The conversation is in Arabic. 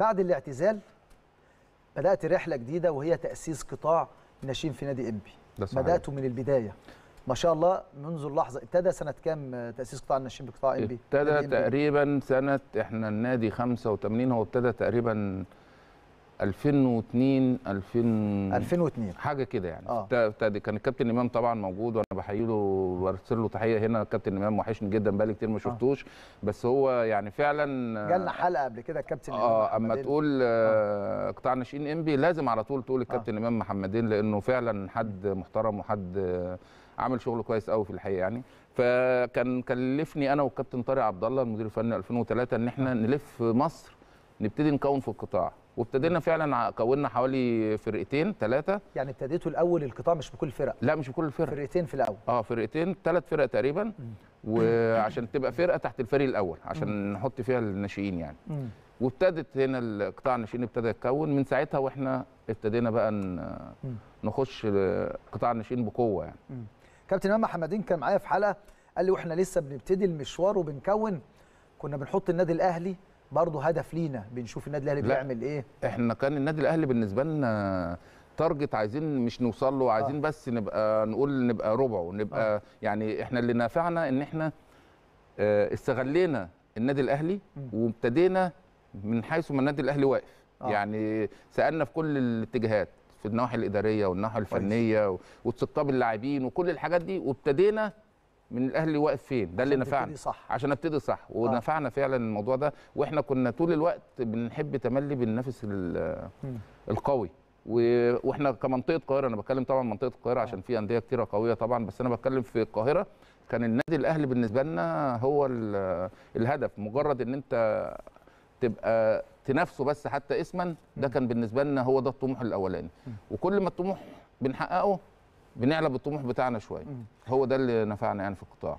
بعد الاعتزال بدات رحله جديده وهي تاسيس قطاع ناشئين في نادي انبي بداته من البدايه ما شاء الله منذ اللحظه ابتدى سنه كام تاسيس قطاع الناشئين بقطاع انبي ابتدى تقريبا سنه احنا النادي 85 هو ابتدى تقريبا 2002 2000 2002 حاجه كده يعني آه. كان الكابتن امام طبعا موجود وانا بحيي له وارسل له تحيه هنا الكابتن امام وحشني جدا بقالي كتير ما آه. شفتوش آه. بس هو يعني فعلا جالنا حلقه قبل كده الكابتن امام اه اما تقول آه. آه. قطاع ناشئين انبي لازم على طول تقول آه. الكابتن آه. امام محمدين لانه فعلا حد محترم وحد عامل شغله كويس قوي في الحقيقه يعني فكان كلفني انا والكابتن طارق عبد الله المدير الفني 2003 ان احنا نلف مصر نبتدي نكون في القطاع وابتدينا فعلا كونا حوالي فرقتين ثلاثه يعني ابتديتوا الاول القطاع مش بكل الفرق لا مش بكل الفرق فرقتين في الاول اه فرقتين ثلاث فرق تقريبا وعشان تبقى فرقه تحت الفريق الاول عشان نحط فيها الناشئين يعني وابتدت هنا القطاع الناشئين ابتدى يتكون من ساعتها واحنا ابتدينا بقى نخش قطاع الناشئين بقوه يعني كابتن امام حمدين كان معايا في حلقه قال لي واحنا لسه بنبتدي المشوار وبنكون كنا بنحط النادي الاهلي برضه هدف لينا بنشوف النادي الاهلي بيعمل ايه احنا كان النادي الاهلي بالنسبه لنا تارجت عايزين مش نوصل له عايزين آه. بس نبقى نقول نبقى ربعه نبقى آه. يعني احنا اللي نافعنا ان احنا آه، استغلينا النادي الاهلي وابتدينا من حيث ما النادي الاهلي واقف آه. يعني سالنا في كل الاتجاهات في النواحي الاداريه والناحيه الفنيه واستقطاب اللاعبين وكل الحاجات دي وابتدينا من الاهلي واقف فين ده اللي نفعنا صح. عشان ابتدي صح آه. ونفعنا آه. فعلا الموضوع ده واحنا كنا طول الوقت بنحب تملي بالنفس القوي و... واحنا كمنطقه القاهره انا بتكلم طبعا منطقه القاهره عشان آه. في انديه كتيره قويه طبعا بس انا بتكلم في القاهره كان النادي الاهلي بالنسبه لنا هو الهدف مجرد ان انت تبقى تنافسه بس حتى اسما ده كان بالنسبه لنا هو ده الطموح الاولاني وكل ما الطموح بنحققه بنعلى بالطموح بتاعنا شويه هو ده اللي نفعنا يعني في القطاع